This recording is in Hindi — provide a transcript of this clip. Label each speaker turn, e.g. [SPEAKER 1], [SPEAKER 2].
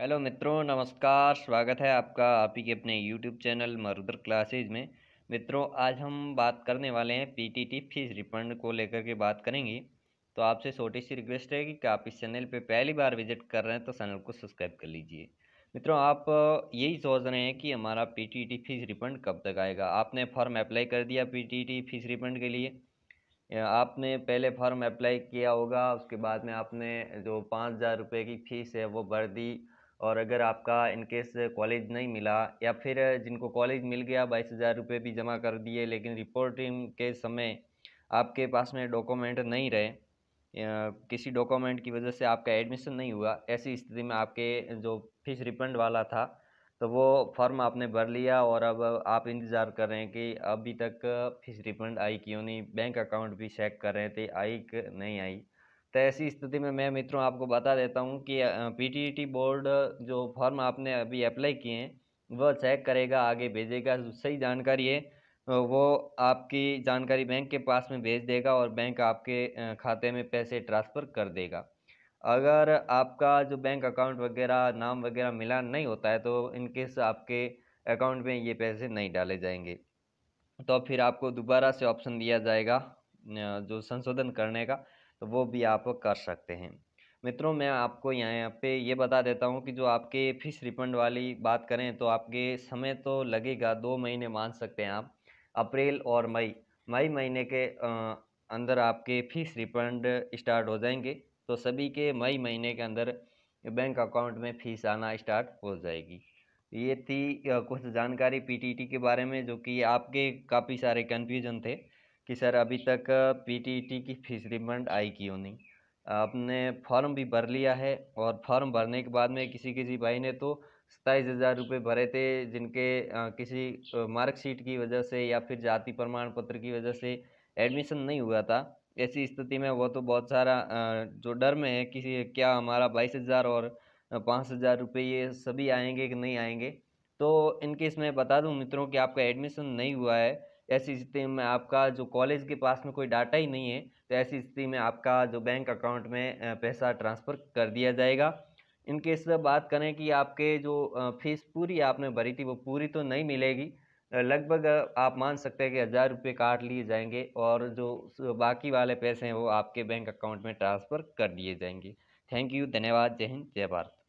[SPEAKER 1] हेलो मित्रों नमस्कार स्वागत है आपका आप ही के अपने यूट्यूब चैनल मरुदर क्लासेज में मित्रों आज हम बात करने वाले हैं पीटीटी फीस रिफंड को लेकर के बात करेंगे तो आपसे छोटी सी रिक्वेस्ट है कि आप इस चैनल पे पहली बार विजिट कर रहे हैं तो चैनल को सब्सक्राइब कर लीजिए मित्रों आप यही सोच रहे हैं कि हमारा पी फीस रिफंड कब तक आएगा आपने फॉर्म अप्लाई कर दिया पी फीस रिफंड के लिए आपने पहले फॉर्म अप्लाई किया होगा उसके बाद में आपने जो पाँच हज़ार रुपये की फ़ीस है वो भर दी और अगर आपका इनकेस कॉलेज नहीं मिला या फिर जिनको कॉलेज मिल गया बाईस हज़ार रुपये भी जमा कर दिए लेकिन रिपोर्टिंग के समय आपके पास में डॉक्यूमेंट नहीं रहे किसी डॉक्यूमेंट की वजह से आपका एडमिशन नहीं हुआ ऐसी स्थिति में आपके जो फीस रिफंड वाला था तो वो फॉर्म आपने भर लिया और अब आप इंतज़ार कर रहे हैं कि अभी तक फीस रिफंड आई क्यों नहीं बैंक अकाउंट भी चेक कर रहे थे आई नहीं आई तो ऐसी स्थिति में मैं मित्रों आपको बता देता हूँ कि पीटीईटी बोर्ड e जो फॉर्म आपने अभी अप्लाई किए हैं वह चेक करेगा आगे भेजेगा सही जानकारी है वो आपकी जानकारी बैंक के पास में भेज देगा और बैंक आपके खाते में पैसे ट्रांसफ़र कर देगा अगर आपका जो बैंक अकाउंट वगैरह नाम वगैरह मिला नहीं होता है तो इनकेस आपके अकाउंट में ये पैसे नहीं डाले जाएंगे तो फिर आपको दोबारा से ऑप्शन दिया जाएगा जो संशोधन करने का तो वो भी आप कर सकते हैं मित्रों मैं आपको यहाँ पे ये बता देता हूँ कि जो आपके फिश रिफंड वाली बात करें तो आपके समय तो लगेगा दो महीने मान सकते हैं आप अप्रैल और मई मई महीने के अंदर आपके फीस रिफंड स्टार्ट हो जाएंगे तो सभी के मई महीने के अंदर बैंक अकाउंट में फ़ीस आना स्टार्ट हो जाएगी ये थी कुछ जानकारी पीटीटी के बारे में जो कि आपके काफ़ी सारे कन्फ्यूजन थे कि सर अभी तक पीटीटी की फ़ीस रिफंड आई क्यों नहीं आपने फॉर्म भी भर लिया है और फॉर्म भरने के बाद में किसी किसी भाई ने तो सत्ताईस हज़ार रुपये भरे थे जिनके किसी मार्कशीट की वजह से या फिर जाति प्रमाण पत्र की वजह से एडमिशन नहीं हुआ था ऐसी स्थिति में वो तो बहुत सारा जो डर में है किसी क्या हमारा बाईस हज़ार और पाँच हज़ार रुपये ये सभी आएंगे कि नहीं आएंगे तो इनकेस इसमें बता दूं मित्रों कि आपका एडमिशन नहीं हुआ है ऐसी स्थिति में आपका जो कॉलेज के पास में कोई डाटा ही नहीं है तो ऐसी स्थिति में आपका जो बैंक अकाउंट में पैसा ट्रांसफ़र कर दिया जाएगा इन केस बात करें कि आपके जो फीस पूरी आपने भरी थी वो पूरी तो नहीं मिलेगी लगभग आप मान सकते हैं कि हज़ार रुपये काट लिए जाएंगे और जो बाकी वाले पैसे हैं वो आपके बैंक अकाउंट में ट्रांसफ़र कर दिए जाएंगे थैंक यू धन्यवाद जय हिंद जय भारत